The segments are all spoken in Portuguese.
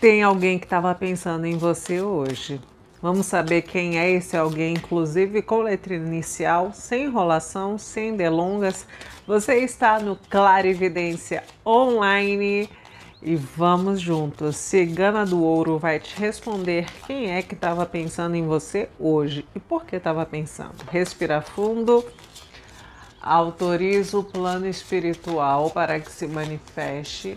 Tem alguém que estava pensando em você hoje. Vamos saber quem é esse alguém, inclusive com letra inicial, sem enrolação, sem delongas. Você está no Clarividência Online e vamos juntos. Cigana do Ouro vai te responder quem é que estava pensando em você hoje e por que estava pensando. Respira fundo. Autoriza o plano espiritual para que se manifeste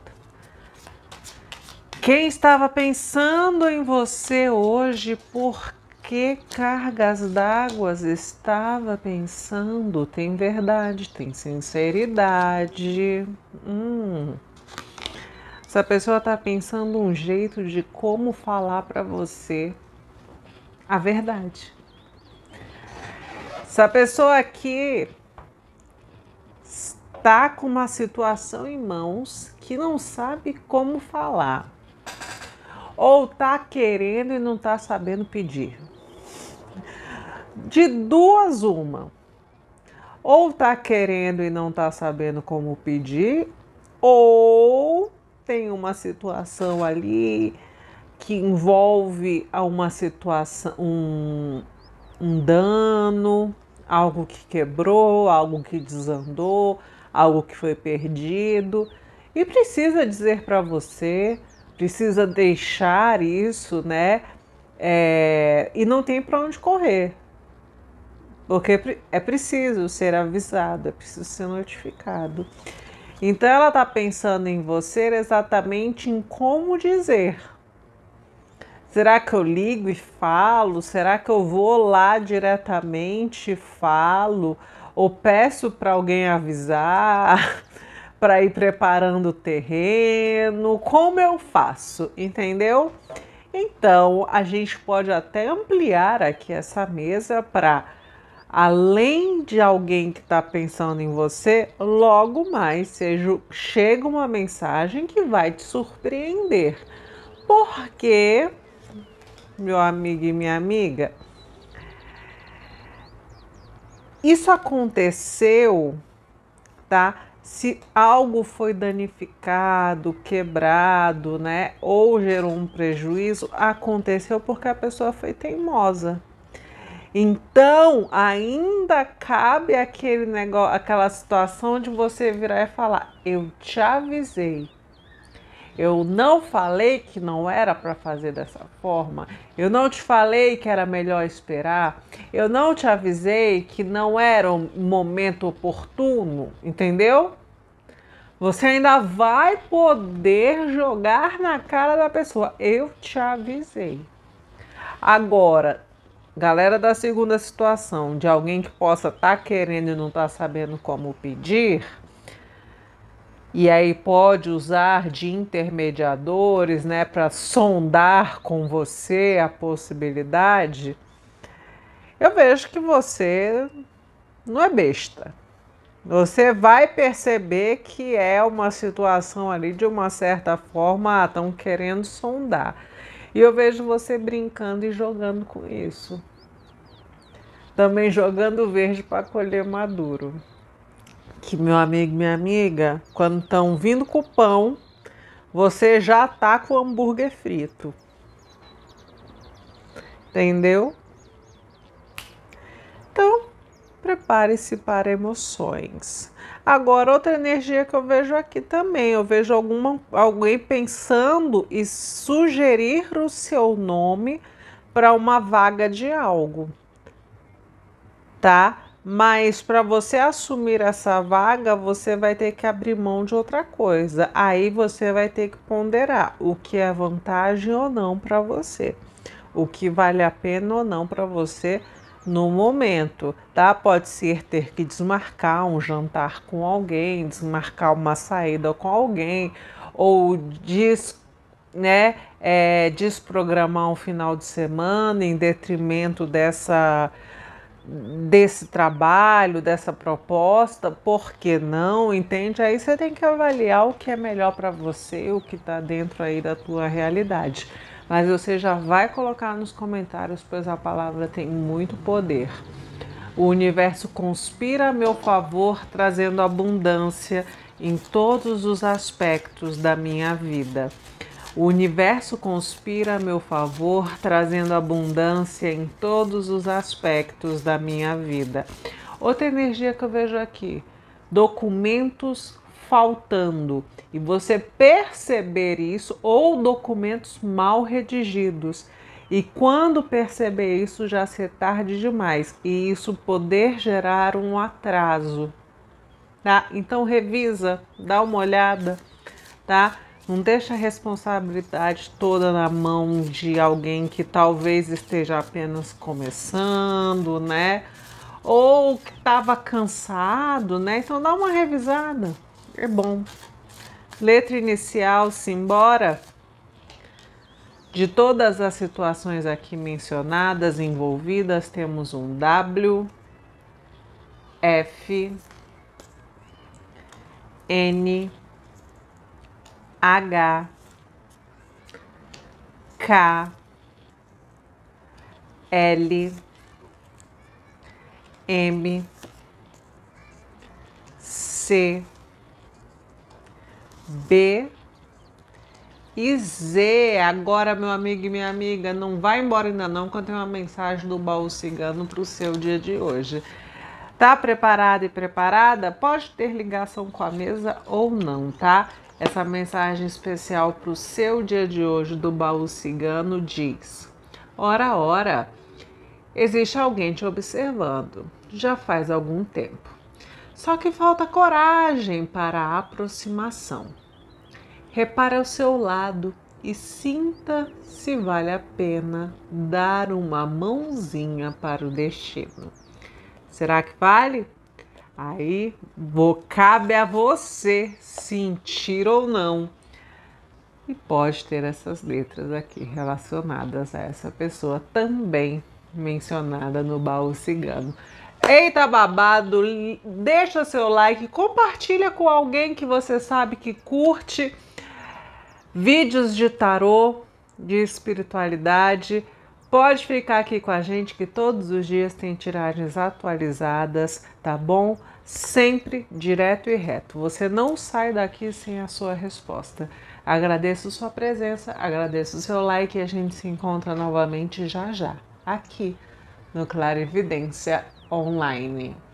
Quem estava pensando em você hoje, por que cargas d'água estava pensando? Tem verdade, tem sinceridade. Hum. Essa pessoa está pensando um jeito de como falar para você a verdade. Essa pessoa aqui está com uma situação em mãos que não sabe como falar ou tá querendo e não tá sabendo pedir. De duas, uma. Ou tá querendo e não tá sabendo como pedir, ou tem uma situação ali que envolve uma situação, um, um dano, algo que quebrou, algo que desandou, algo que foi perdido e precisa dizer para você precisa deixar isso, né? É, e não tem para onde correr. Porque é preciso ser avisado, é preciso ser notificado. Então ela está pensando em você exatamente em como dizer. Será que eu ligo e falo? Será que eu vou lá diretamente e falo? Ou peço para alguém avisar? para ir preparando o terreno, como eu faço, entendeu? Então, a gente pode até ampliar aqui essa mesa para além de alguém que está pensando em você, logo mais seja, chega uma mensagem que vai te surpreender. Porque, meu amigo e minha amiga, isso aconteceu, tá? se algo foi danificado, quebrado, né, ou gerou um prejuízo, aconteceu porque a pessoa foi teimosa. Então, ainda cabe aquele negócio, aquela situação de você virar e falar: "Eu te avisei". Eu não falei que não era para fazer dessa forma. Eu não te falei que era melhor esperar. Eu não te avisei que não era o momento oportuno, entendeu? Você ainda vai poder jogar na cara da pessoa. Eu te avisei. Agora, galera da segunda situação, de alguém que possa estar tá querendo e não tá sabendo como pedir, e aí pode usar de intermediadores né, para sondar com você a possibilidade, eu vejo que você não é besta. Você vai perceber que é uma situação ali de uma certa forma, estão ah, querendo sondar. E eu vejo você brincando e jogando com isso. Também jogando verde para colher maduro que, meu amigo, minha amiga, quando estão vindo com pão, você já tá com o hambúrguer frito. Entendeu? Então, prepare-se para emoções. Agora, outra energia que eu vejo aqui também, eu vejo alguma, alguém pensando e sugerir o seu nome para uma vaga de algo, tá? Mas para você assumir essa vaga, você vai ter que abrir mão de outra coisa. Aí você vai ter que ponderar o que é vantagem ou não para você, o que vale a pena ou não para você no momento, tá? Pode ser ter que desmarcar um jantar com alguém, desmarcar uma saída com alguém, ou des, né, é, desprogramar um final de semana em detrimento dessa desse trabalho, dessa proposta, por que não, entende? Aí você tem que avaliar o que é melhor para você, o que está dentro aí da tua realidade. Mas você já vai colocar nos comentários, pois a palavra tem muito poder. O universo conspira a meu favor, trazendo abundância em todos os aspectos da minha vida. O universo conspira a meu favor, trazendo abundância em todos os aspectos da minha vida. Outra energia que eu vejo aqui: documentos faltando e você perceber isso ou documentos mal redigidos. E quando perceber isso, já ser é tarde demais e isso poder gerar um atraso, tá? Então revisa, dá uma olhada, tá? Não deixa a responsabilidade toda na mão de alguém que talvez esteja apenas começando, né? Ou que estava cansado, né? Então dá uma revisada. É bom. Letra inicial, simbora. De todas as situações aqui mencionadas, envolvidas, temos um W, F, N, H, K, L, M, C, B e Z. Agora, meu amigo e minha amiga, não vai embora ainda não, que eu tenho uma mensagem do baú cigano para o seu dia de hoje. Tá preparado e preparada? Pode ter ligação com a mesa ou não, tá? Essa mensagem especial para o seu dia de hoje do baú cigano diz: Ora, ora, existe alguém te observando já faz algum tempo. Só que falta coragem para a aproximação. Repare ao seu lado e sinta se vale a pena dar uma mãozinha para o destino. Será que vale? Aí cabe a você sentir ou não. E pode ter essas letras aqui relacionadas a essa pessoa também mencionada no baú cigano. Eita babado, deixa seu like, compartilha com alguém que você sabe que curte vídeos de tarô, de espiritualidade. Pode ficar aqui com a gente que todos os dias tem tiragens atualizadas, tá bom? Sempre direto e reto. Você não sai daqui sem a sua resposta. Agradeço sua presença, agradeço o seu like e a gente se encontra novamente já já, aqui no Clarividência Online.